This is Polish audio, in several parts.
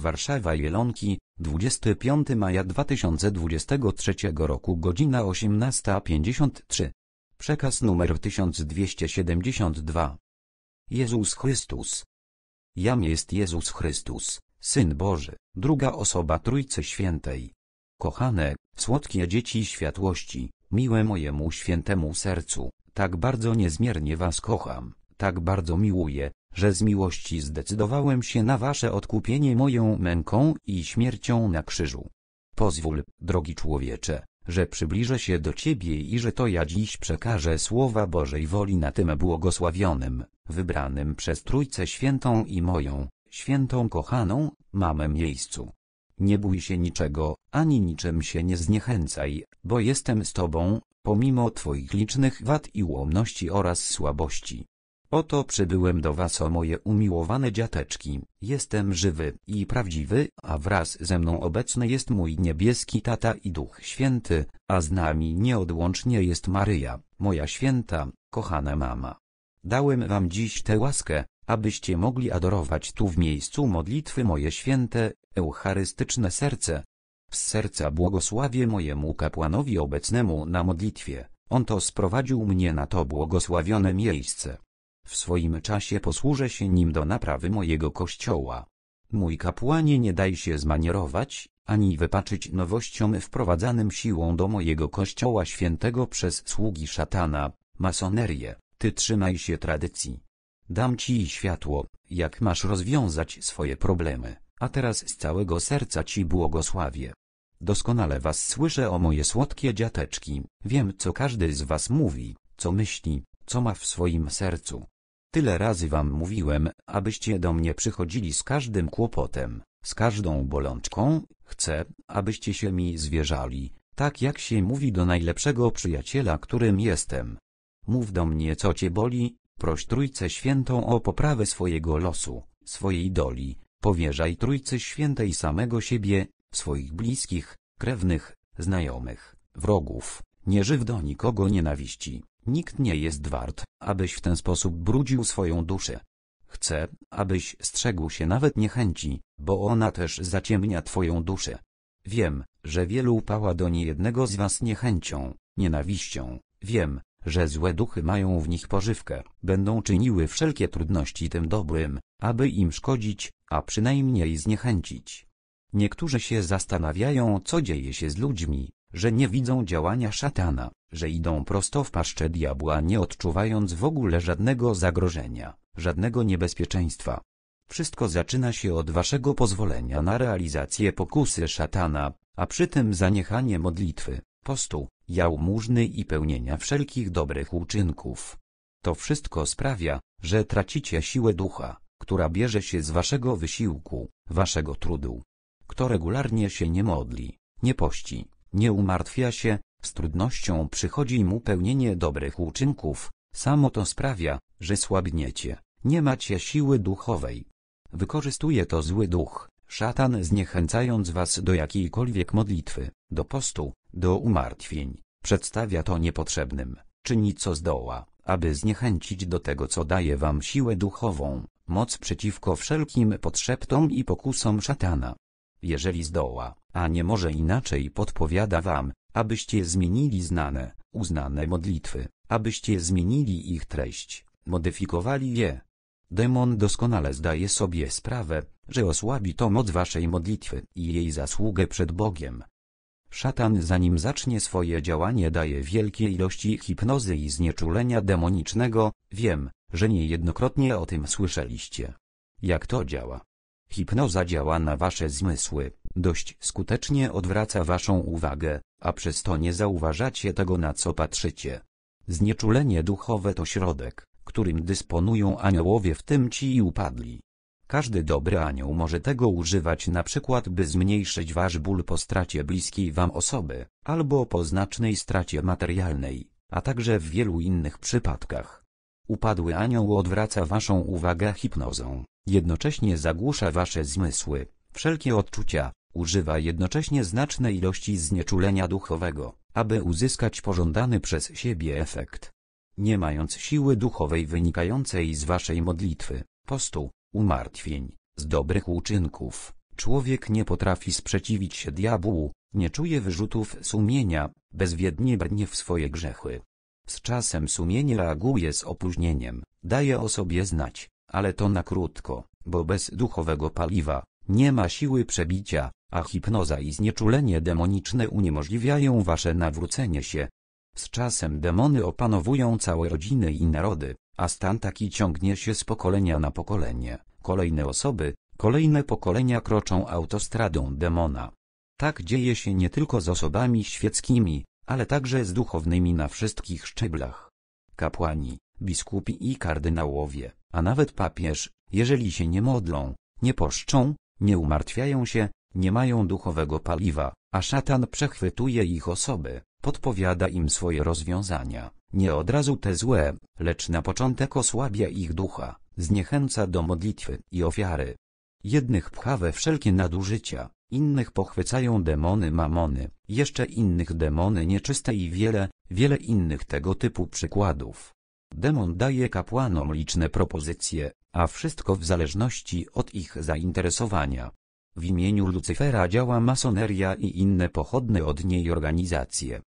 Warszawa Jelonki, 25 maja 2023 roku godzina 18.53. Przekaz numer 1272. Jezus Chrystus. Jam jest Jezus Chrystus, Syn Boży, druga osoba Trójcy Świętej. Kochane, słodkie dzieci światłości, miłe mojemu świętemu sercu, tak bardzo niezmiernie was kocham, tak bardzo miłuję, że z miłości zdecydowałem się na wasze odkupienie moją męką i śmiercią na krzyżu. Pozwól, drogi człowiecze, że przybliżę się do Ciebie i że to ja dziś przekażę słowa Bożej woli na tym błogosławionym, wybranym przez Trójcę Świętą i moją, świętą kochaną, mamę miejscu. Nie bój się niczego, ani niczym się nie zniechęcaj, bo jestem z Tobą, pomimo Twoich licznych wad i ułomności oraz słabości. Oto przybyłem do was o moje umiłowane dziateczki, jestem żywy i prawdziwy, a wraz ze mną obecny jest mój niebieski tata i Duch Święty, a z nami nieodłącznie jest Maryja, moja święta, kochana mama. Dałem wam dziś tę łaskę, abyście mogli adorować tu w miejscu modlitwy moje święte, eucharystyczne serce. Z serca błogosławię mojemu kapłanowi obecnemu na modlitwie, on to sprowadził mnie na to błogosławione miejsce. W swoim czasie posłużę się nim do naprawy mojego kościoła. Mój kapłanie nie daj się zmanierować, ani wypaczyć nowościom wprowadzanym siłą do mojego kościoła świętego przez sługi szatana, masonerię, ty trzymaj się tradycji. Dam ci światło, jak masz rozwiązać swoje problemy, a teraz z całego serca ci błogosławię. Doskonale was słyszę o moje słodkie dziateczki, wiem co każdy z was mówi, co myśli, co ma w swoim sercu, Tyle razy wam mówiłem, abyście do mnie przychodzili z każdym kłopotem, z każdą bolączką, chcę, abyście się mi zwierzali, tak jak się mówi do najlepszego przyjaciela, którym jestem. Mów do mnie co cię boli, proś Trójcę Świętą o poprawę swojego losu, swojej doli, powierzaj Trójcy Świętej samego siebie, swoich bliskich, krewnych, znajomych, wrogów, nie żyw do nikogo nienawiści, nikt nie jest wart, abyś w ten sposób brudził swoją duszę. Chcę, abyś strzegł się nawet niechęci, bo ona też zaciemnia twoją duszę. Wiem, że wielu upała do niejednego z was niechęcią, nienawiścią, wiem, że złe duchy mają w nich pożywkę, będą czyniły wszelkie trudności tym dobrym, aby im szkodzić, a przynajmniej zniechęcić. Niektórzy się zastanawiają co dzieje się z ludźmi, że nie widzą działania szatana, że idą prosto w paszczę diabła nie odczuwając w ogóle żadnego zagrożenia, żadnego niebezpieczeństwa. Wszystko zaczyna się od waszego pozwolenia na realizację pokusy szatana, a przy tym zaniechanie modlitwy, postu, jałmużny i pełnienia wszelkich dobrych uczynków. To wszystko sprawia, że tracicie siłę ducha, która bierze się z waszego wysiłku, waszego trudu. Kto regularnie się nie modli, nie pości, nie umartwia się, z trudnością przychodzi mu pełnienie dobrych uczynków, samo to sprawia, że słabniecie, nie macie siły duchowej. Wykorzystuje to zły duch, szatan zniechęcając was do jakiejkolwiek modlitwy, do postu, do umartwień, przedstawia to niepotrzebnym, czyni co zdoła, aby zniechęcić do tego co daje wam siłę duchową, moc przeciwko wszelkim potrzeptom i pokusom szatana jeżeli zdoła, a nie może inaczej podpowiada wam, abyście zmienili znane, uznane modlitwy, abyście zmienili ich treść, modyfikowali je. Demon doskonale zdaje sobie sprawę, że osłabi to moc waszej modlitwy i jej zasługę przed Bogiem. Szatan zanim zacznie swoje działanie daje wielkie ilości hipnozy i znieczulenia demonicznego, wiem, że niejednokrotnie o tym słyszeliście. Jak to działa? Hipnoza działa na wasze zmysły, dość skutecznie odwraca waszą uwagę, a przez to nie zauważacie tego na co patrzycie. Znieczulenie duchowe to środek, którym dysponują aniołowie w tym ci i upadli. Każdy dobry anioł może tego używać na przykład by zmniejszyć wasz ból po stracie bliskiej wam osoby, albo po znacznej stracie materialnej, a także w wielu innych przypadkach. Upadły anioł odwraca waszą uwagę hipnozą, jednocześnie zagłusza wasze zmysły, wszelkie odczucia, używa jednocześnie znacznej ilości znieczulenia duchowego, aby uzyskać pożądany przez siebie efekt. Nie mając siły duchowej wynikającej z waszej modlitwy, postu, umartwień, z dobrych uczynków, człowiek nie potrafi sprzeciwić się diabłu, nie czuje wyrzutów sumienia, bezwiednie brnie w swoje grzechy, z czasem sumienie reaguje z opóźnieniem, daje o sobie znać, ale to na krótko, bo bez duchowego paliwa, nie ma siły przebicia, a hipnoza i znieczulenie demoniczne uniemożliwiają wasze nawrócenie się. Z czasem demony opanowują całe rodziny i narody, a stan taki ciągnie się z pokolenia na pokolenie. Kolejne osoby, kolejne pokolenia kroczą autostradą demona. Tak dzieje się nie tylko z osobami świeckimi, ale także z duchownymi na wszystkich szczeblach. Kapłani, biskupi i kardynałowie, a nawet papież, jeżeli się nie modlą, nie poszczą, nie umartwiają się, nie mają duchowego paliwa, a szatan przechwytuje ich osoby, podpowiada im swoje rozwiązania, nie od razu te złe, lecz na początek osłabia ich ducha, zniechęca do modlitwy i ofiary. Jednych pcha we wszelkie nadużycia, innych pochwycają demony mamony, jeszcze innych demony nieczyste i wiele, wiele innych tego typu przykładów. Demon daje kapłanom liczne propozycje, a wszystko w zależności od ich zainteresowania. W imieniu Lucyfera działa masoneria i inne pochodne od niej organizacje.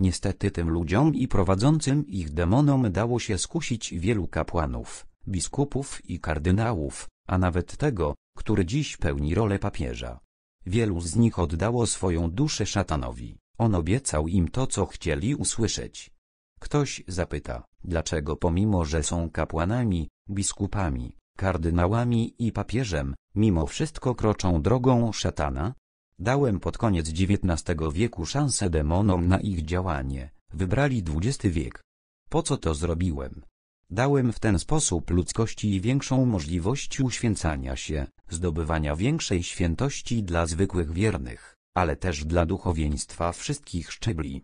Niestety tym ludziom i prowadzącym ich demonom dało się skusić wielu kapłanów, biskupów i kardynałów, a nawet tego, który dziś pełni rolę papieża. Wielu z nich oddało swoją duszę szatanowi. On obiecał im to, co chcieli usłyszeć. Ktoś zapyta, dlaczego pomimo, że są kapłanami, biskupami, kardynałami i papieżem, mimo wszystko kroczą drogą szatana? Dałem pod koniec XIX wieku szansę demonom na ich działanie, wybrali XX wiek. Po co to zrobiłem? Dałem w ten sposób ludzkości większą możliwość uświęcania się, zdobywania większej świętości dla zwykłych wiernych, ale też dla duchowieństwa wszystkich szczebli.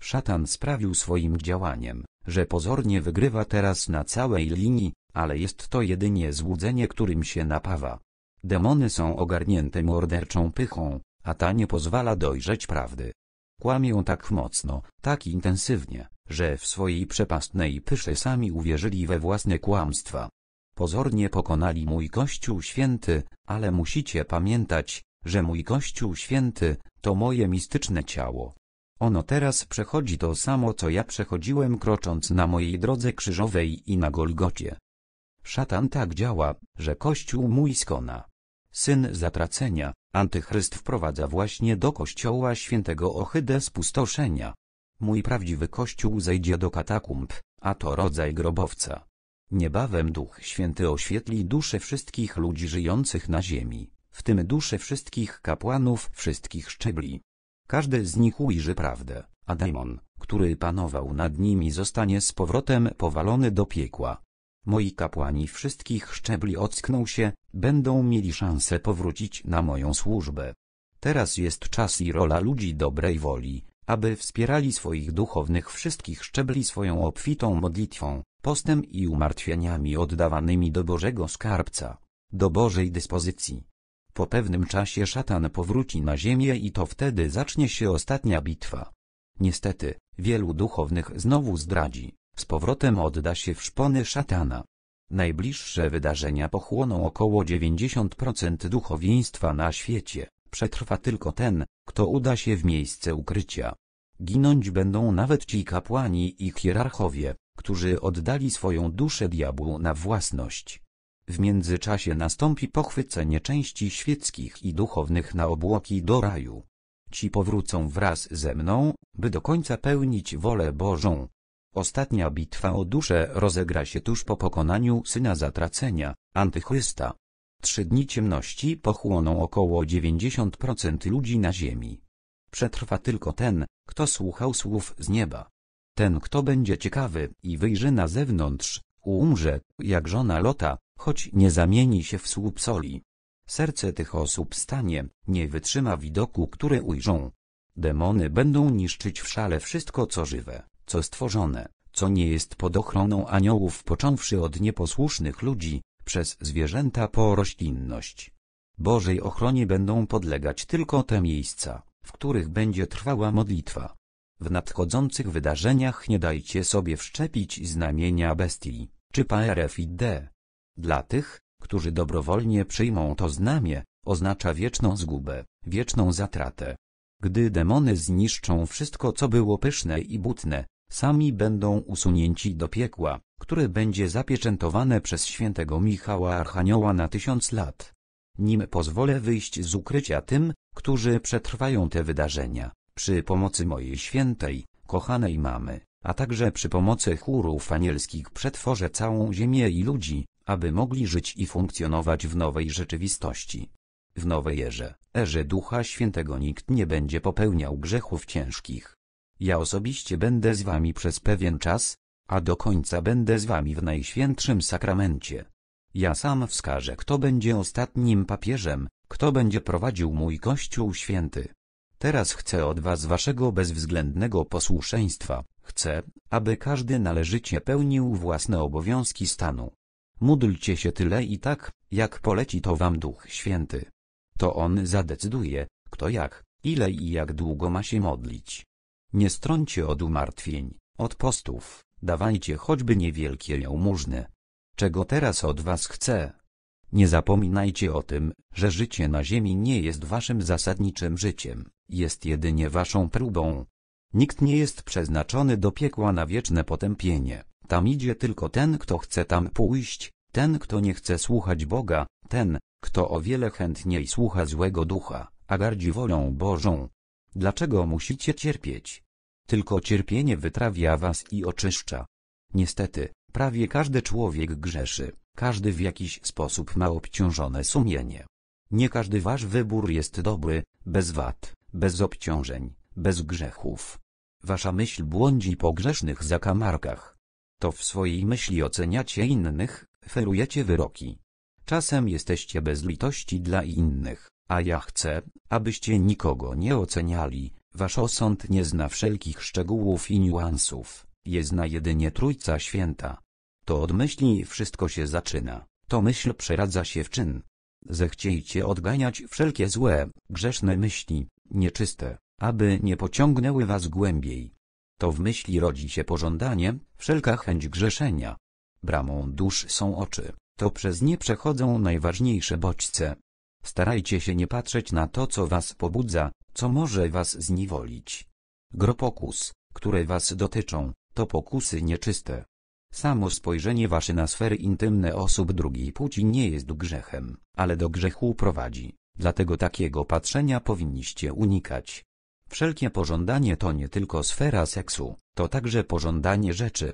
Szatan sprawił swoim działaniem, że pozornie wygrywa teraz na całej linii, ale jest to jedynie złudzenie, którym się napawa. Demony są ogarnięte morderczą pychą, a ta nie pozwala dojrzeć prawdy. Kłamią tak mocno, tak intensywnie, że w swojej przepastnej pysze sami uwierzyli we własne kłamstwa. Pozornie pokonali mój Kościół Święty, ale musicie pamiętać, że mój Kościół Święty, to moje mistyczne ciało. Ono teraz przechodzi to samo co ja przechodziłem krocząc na mojej drodze krzyżowej i na Golgocie. Szatan tak działa, że Kościół mój skona. Syn zatracenia, antychryst wprowadza właśnie do Kościoła Świętego ohydę spustoszenia. Mój prawdziwy kościół zejdzie do katakumb, a to rodzaj grobowca. Niebawem Duch Święty oświetli dusze wszystkich ludzi żyjących na ziemi, w tym dusze wszystkich kapłanów wszystkich szczebli. Każdy z nich ujrzy prawdę, a demon, który panował nad nimi zostanie z powrotem powalony do piekła. Moi kapłani wszystkich szczebli ockną się, będą mieli szansę powrócić na moją służbę. Teraz jest czas i rola ludzi dobrej woli, aby wspierali swoich duchownych wszystkich szczebli swoją obfitą modlitwą, postem i umartwieniami oddawanymi do Bożego Skarbca, do Bożej dyspozycji. Po pewnym czasie szatan powróci na ziemię i to wtedy zacznie się ostatnia bitwa. Niestety, wielu duchownych znowu zdradzi, z powrotem odda się w szpony szatana. Najbliższe wydarzenia pochłoną około 90% duchowieństwa na świecie, Przetrwa tylko ten, kto uda się w miejsce ukrycia. Ginąć będą nawet ci kapłani i hierarchowie, którzy oddali swoją duszę diabłu na własność. W międzyczasie nastąpi pochwycenie części świeckich i duchownych na obłoki do raju. Ci powrócą wraz ze mną, by do końca pełnić wolę Bożą. Ostatnia bitwa o duszę rozegra się tuż po pokonaniu Syna Zatracenia, Antychrysta. Trzy dni ciemności pochłoną około 90% ludzi na ziemi. Przetrwa tylko ten, kto słuchał słów z nieba. Ten kto będzie ciekawy i wyjrzy na zewnątrz, umrze, jak żona Lota, choć nie zamieni się w słup soli. Serce tych osób stanie, nie wytrzyma widoku, który ujrzą. Demony będą niszczyć w szale wszystko co żywe, co stworzone, co nie jest pod ochroną aniołów począwszy od nieposłusznych ludzi, przez zwierzęta po roślinność. Bożej ochronie będą podlegać tylko te miejsca, w których będzie trwała modlitwa. W nadchodzących wydarzeniach nie dajcie sobie wszczepić znamienia bestii, czy PRFID. Dla tych, którzy dobrowolnie przyjmą to znamie, oznacza wieczną zgubę, wieczną zatratę. Gdy demony zniszczą wszystko co było pyszne i butne, sami będą usunięci do piekła które będzie zapieczętowane przez świętego Michała Archanioła na tysiąc lat. Nim pozwolę wyjść z ukrycia tym, którzy przetrwają te wydarzenia, przy pomocy mojej świętej, kochanej mamy, a także przy pomocy chórów anielskich przetworzę całą ziemię i ludzi, aby mogli żyć i funkcjonować w nowej rzeczywistości. W nowej erze, erze Ducha Świętego nikt nie będzie popełniał grzechów ciężkich. Ja osobiście będę z wami przez pewien czas, a do końca będę z wami w Najświętszym Sakramencie. Ja sam wskażę kto będzie ostatnim papieżem, kto będzie prowadził mój Kościół Święty. Teraz chcę od was waszego bezwzględnego posłuszeństwa, chcę, aby każdy należycie pełnił własne obowiązki stanu. Módlcie się tyle i tak, jak poleci to wam Duch Święty. To On zadecyduje, kto jak, ile i jak długo ma się modlić. Nie strąćcie od umartwień, od postów, dawajcie choćby niewielkie jałmużny. Czego teraz od was chcę? Nie zapominajcie o tym, że życie na ziemi nie jest waszym zasadniczym życiem, jest jedynie waszą próbą. Nikt nie jest przeznaczony do piekła na wieczne potępienie, tam idzie tylko ten kto chce tam pójść, ten kto nie chce słuchać Boga, ten, kto o wiele chętniej słucha złego ducha, a gardzi wolą Bożą. Dlaczego musicie cierpieć? Tylko cierpienie wytrawia was i oczyszcza. Niestety, prawie każdy człowiek grzeszy, każdy w jakiś sposób ma obciążone sumienie. Nie każdy wasz wybór jest dobry, bez wad, bez obciążeń, bez grzechów. Wasza myśl błądzi po grzesznych zakamarkach. To w swojej myśli oceniacie innych, ferujecie wyroki. Czasem jesteście bez litości dla innych, a ja chcę, abyście nikogo nie oceniali, Wasz osąd nie zna wszelkich szczegółów i niuansów, je zna jedynie Trójca Święta. To od myśli wszystko się zaczyna, to myśl przeradza się w czyn. Zechciejcie odganiać wszelkie złe, grzeszne myśli, nieczyste, aby nie pociągnęły was głębiej. To w myśli rodzi się pożądanie, wszelka chęć grzeszenia. Bramą dusz są oczy, to przez nie przechodzą najważniejsze bodźce, Starajcie się nie patrzeć na to, co was pobudza, co może was zniewolić. Gro pokus, które was dotyczą, to pokusy nieczyste. Samo spojrzenie wasze na sfery intymne osób drugiej płci nie jest grzechem, ale do grzechu prowadzi, dlatego takiego patrzenia powinniście unikać. Wszelkie pożądanie to nie tylko sfera seksu, to także pożądanie rzeczy.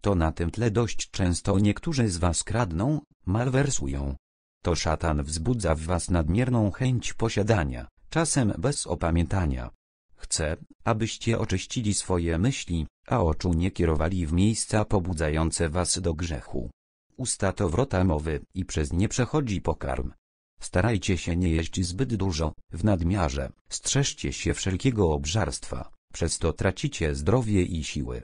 To na tym tle dość często niektórzy z was kradną, malwersują, to szatan wzbudza w was nadmierną chęć posiadania, czasem bez opamiętania. Chce, abyście oczyścili swoje myśli, a oczu nie kierowali w miejsca pobudzające was do grzechu. Usta to wrota mowy i przez nie przechodzi pokarm. Starajcie się nie jeść zbyt dużo, w nadmiarze, strzeżcie się wszelkiego obżarstwa, przez to tracicie zdrowie i siły.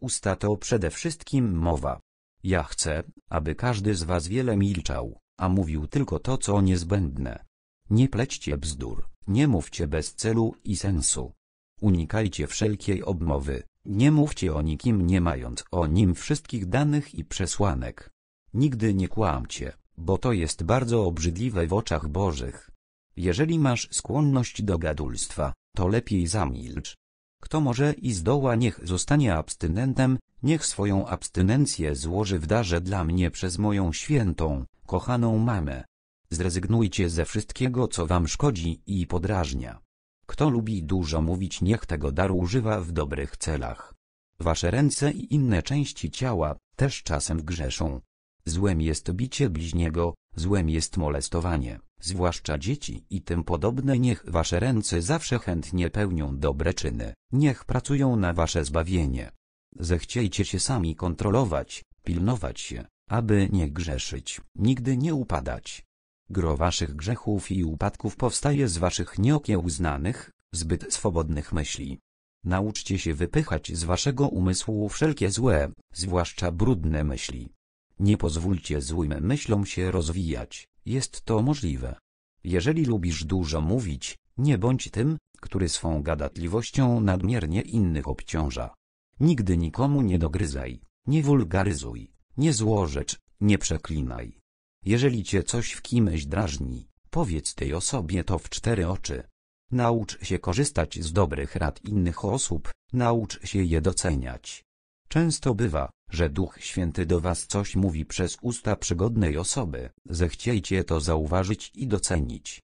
Usta to przede wszystkim mowa. Ja chcę, aby każdy z was wiele milczał, a mówił tylko to, co niezbędne. Nie plećcie bzdur, nie mówcie bez celu i sensu. Unikajcie wszelkiej obmowy, nie mówcie o nikim nie mając o nim wszystkich danych i przesłanek. Nigdy nie kłamcie, bo to jest bardzo obrzydliwe w oczach Bożych. Jeżeli masz skłonność do gadulstwa, to lepiej zamilcz, kto może i zdoła niech zostanie abstynentem, niech swoją abstynencję złoży w darze dla mnie przez moją świętą, kochaną mamę. Zrezygnujcie ze wszystkiego co wam szkodzi i podrażnia. Kto lubi dużo mówić niech tego daru używa w dobrych celach. Wasze ręce i inne części ciała, też czasem grzeszą, Złem jest bicie bliźniego, złem jest molestowanie, zwłaszcza dzieci i tym podobne. Niech wasze ręce zawsze chętnie pełnią dobre czyny, niech pracują na wasze zbawienie. Zechciejcie się sami kontrolować, pilnować się, aby nie grzeszyć, nigdy nie upadać. Gro waszych grzechów i upadków powstaje z waszych nieokiełznanych, zbyt swobodnych myśli. Nauczcie się wypychać z waszego umysłu wszelkie złe, zwłaszcza brudne myśli nie pozwólcie złym myślom się rozwijać, jest to możliwe. Jeżeli lubisz dużo mówić, nie bądź tym, który swą gadatliwością nadmiernie innych obciąża. Nigdy nikomu nie dogryzaj, nie wulgaryzuj, nie złożecz, nie przeklinaj. Jeżeli cię coś w kimś drażni, powiedz tej osobie to w cztery oczy. Naucz się korzystać z dobrych rad innych osób, naucz się je doceniać. Często bywa, że Duch Święty do was coś mówi przez usta przygodnej osoby, zechciejcie to zauważyć i docenić.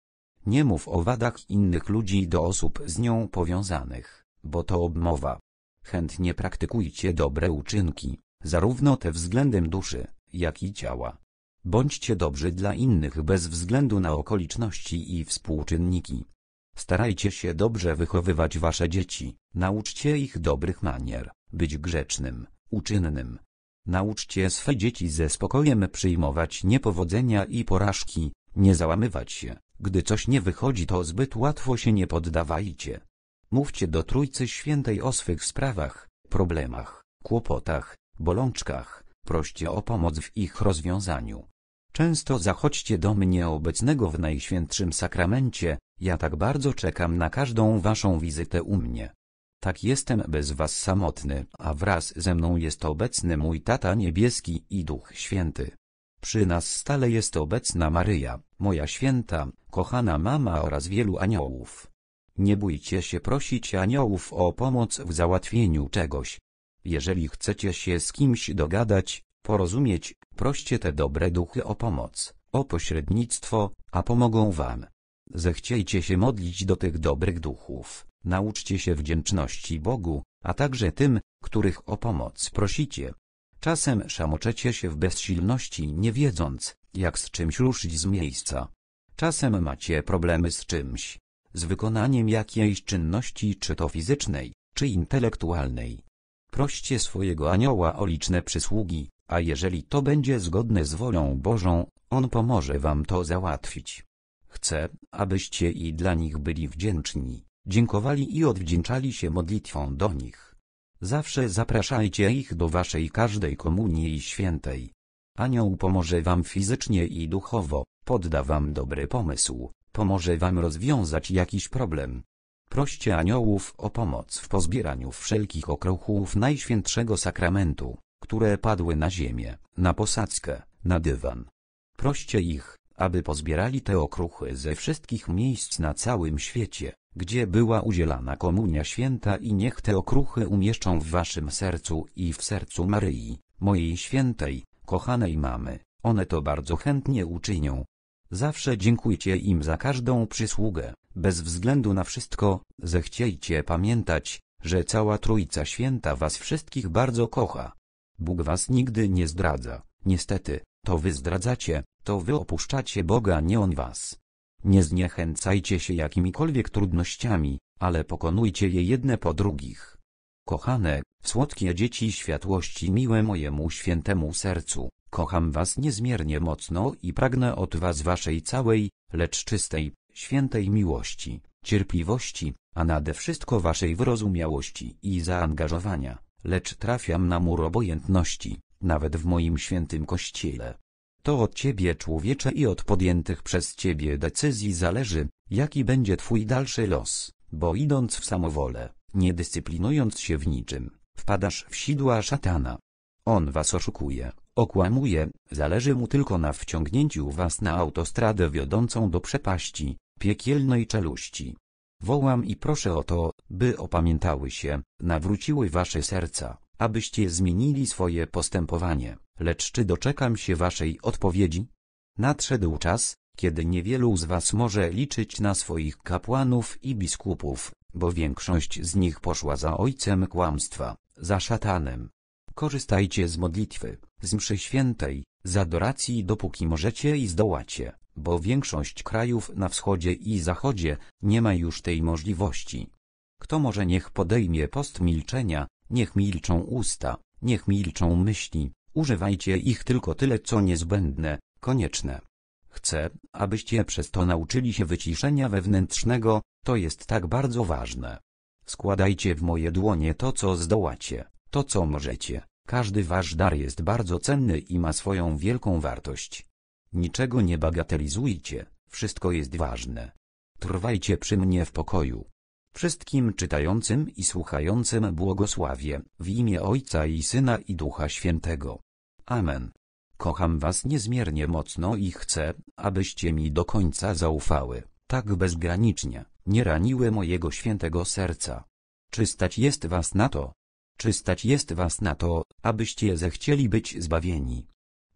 Nie mów o wadach innych ludzi do osób z nią powiązanych, bo to obmowa. Chętnie praktykujcie dobre uczynki, zarówno te względem duszy, jak i ciała. Bądźcie dobrzy dla innych bez względu na okoliczności i współczynniki. Starajcie się dobrze wychowywać wasze dzieci, nauczcie ich dobrych manier, być grzecznym, uczynnym. Nauczcie swe dzieci ze spokojem przyjmować niepowodzenia i porażki, nie załamywać się, gdy coś nie wychodzi to zbyt łatwo się nie poddawajcie. Mówcie do Trójcy Świętej o swych sprawach, problemach, kłopotach, bolączkach, proście o pomoc w ich rozwiązaniu. Często zachodźcie do mnie obecnego w Najświętszym Sakramencie, ja tak bardzo czekam na każdą waszą wizytę u mnie tak jestem bez was samotny, a wraz ze mną jest obecny mój Tata Niebieski i Duch Święty. Przy nas stale jest obecna Maryja, moja święta, kochana mama oraz wielu aniołów. Nie bójcie się prosić aniołów o pomoc w załatwieniu czegoś. Jeżeli chcecie się z kimś dogadać, porozumieć, proście te dobre duchy o pomoc, o pośrednictwo, a pomogą wam. Zechciejcie się modlić do tych dobrych duchów, Nauczcie się wdzięczności Bogu, a także tym, których o pomoc prosicie. Czasem szamoczecie się w bezsilności nie wiedząc, jak z czymś ruszyć z miejsca. Czasem macie problemy z czymś, z wykonaniem jakiejś czynności czy to fizycznej, czy intelektualnej. Proście swojego anioła o liczne przysługi, a jeżeli to będzie zgodne z wolą Bożą, On pomoże wam to załatwić. Chcę, abyście i dla nich byli wdzięczni dziękowali i odwdzięczali się modlitwą do nich. Zawsze zapraszajcie ich do waszej każdej komunii świętej. Anioł pomoże wam fizycznie i duchowo, podda wam dobry pomysł, pomoże wam rozwiązać jakiś problem. Proście aniołów o pomoc w pozbieraniu wszelkich okruchów Najświętszego Sakramentu, które padły na ziemię, na posadzkę, na dywan. Proście ich, aby pozbierali te okruchy ze wszystkich miejsc na całym świecie gdzie była udzielana Komunia Święta i niech te okruchy umieszczą w waszym sercu i w sercu Maryi, mojej świętej, kochanej mamy, one to bardzo chętnie uczynią. Zawsze dziękujcie im za każdą przysługę, bez względu na wszystko, zechciejcie pamiętać, że cała Trójca Święta was wszystkich bardzo kocha. Bóg was nigdy nie zdradza, niestety, to wy zdradzacie, to wy opuszczacie Boga nie On was. Nie zniechęcajcie się jakimikolwiek trudnościami, ale pokonujcie je jedne po drugich. Kochane, słodkie dzieci światłości miłe mojemu świętemu sercu, kocham was niezmiernie mocno i pragnę od was waszej całej, lecz czystej, świętej miłości, cierpliwości, a nade wszystko waszej wyrozumiałości i zaangażowania, lecz trafiam na mur obojętności, nawet w moim świętym kościele. To od Ciebie człowiecze i od podjętych przez Ciebie decyzji zależy, jaki będzie Twój dalszy los, bo idąc w samowolę, nie dyscyplinując się w niczym, wpadasz w sidła szatana. On was oszukuje, okłamuje, zależy mu tylko na wciągnięciu was na autostradę wiodącą do przepaści, piekielnej czeluści. Wołam i proszę o to, by opamiętały się, nawróciły wasze serca, abyście zmienili swoje postępowanie. Lecz czy doczekam się waszej odpowiedzi? Nadszedł czas, kiedy niewielu z was może liczyć na swoich kapłanów i biskupów, bo większość z nich poszła za ojcem kłamstwa, za szatanem. Korzystajcie z modlitwy, z mszy świętej, z adoracji dopóki możecie i zdołacie, bo większość krajów na wschodzie i zachodzie nie ma już tej możliwości. Kto może niech podejmie post milczenia, niech milczą usta, niech milczą myśli, Używajcie ich tylko tyle co niezbędne, konieczne. Chcę, abyście przez to nauczyli się wyciszenia wewnętrznego, to jest tak bardzo ważne. Składajcie w moje dłonie to co zdołacie, to co możecie. Każdy wasz dar jest bardzo cenny i ma swoją wielką wartość. Niczego nie bagatelizujcie, wszystko jest ważne. Trwajcie przy mnie w pokoju. Wszystkim czytającym i słuchającym błogosławie, w imię Ojca i Syna i Ducha Świętego. Amen. Kocham Was niezmiernie mocno i chcę, abyście mi do końca zaufały, tak bezgranicznie, nie raniły mojego świętego serca. Czy stać jest Was na to? Czy stać jest Was na to, abyście zechcieli być zbawieni?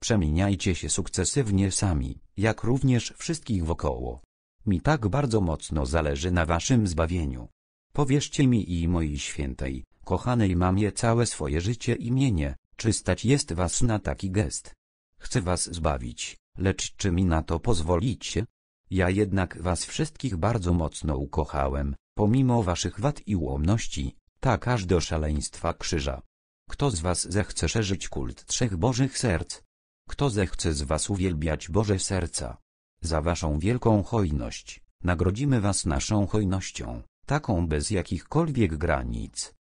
Przemieniajcie się sukcesywnie sami, jak również wszystkich wokoło. Mi tak bardzo mocno zależy na waszym zbawieniu. Powierzcie mi i mojej świętej, kochanej mamie całe swoje życie i mienie, czy stać jest was na taki gest? Chcę was zbawić, lecz czy mi na to pozwolicie? Ja jednak was wszystkich bardzo mocno ukochałem, pomimo waszych wad i ułomności, tak aż do szaleństwa krzyża. Kto z was zechce szerzyć kult trzech Bożych serc? Kto zechce z was uwielbiać Boże serca? Za waszą wielką hojność, nagrodzimy was naszą hojnością, taką bez jakichkolwiek granic.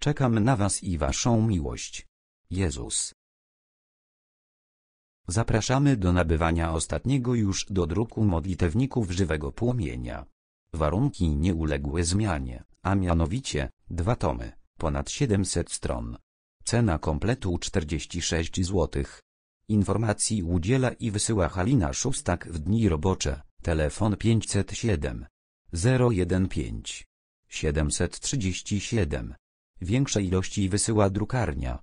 Czekam na was i waszą miłość. Jezus. Zapraszamy do nabywania ostatniego już do druku modlitewników żywego płomienia. Warunki nie uległy zmianie, a mianowicie, dwa tomy, ponad 700 stron. Cena kompletu 46 zł. Informacji udziela i wysyła Halina Szóstak w dni robocze, telefon 507 015 737. Większe ilości wysyła drukarnia.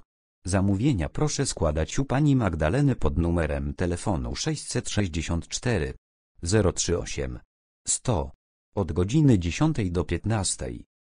Zamówienia proszę składać u pani Magdaleny pod numerem telefonu 664 038 100 od godziny 10 do 15.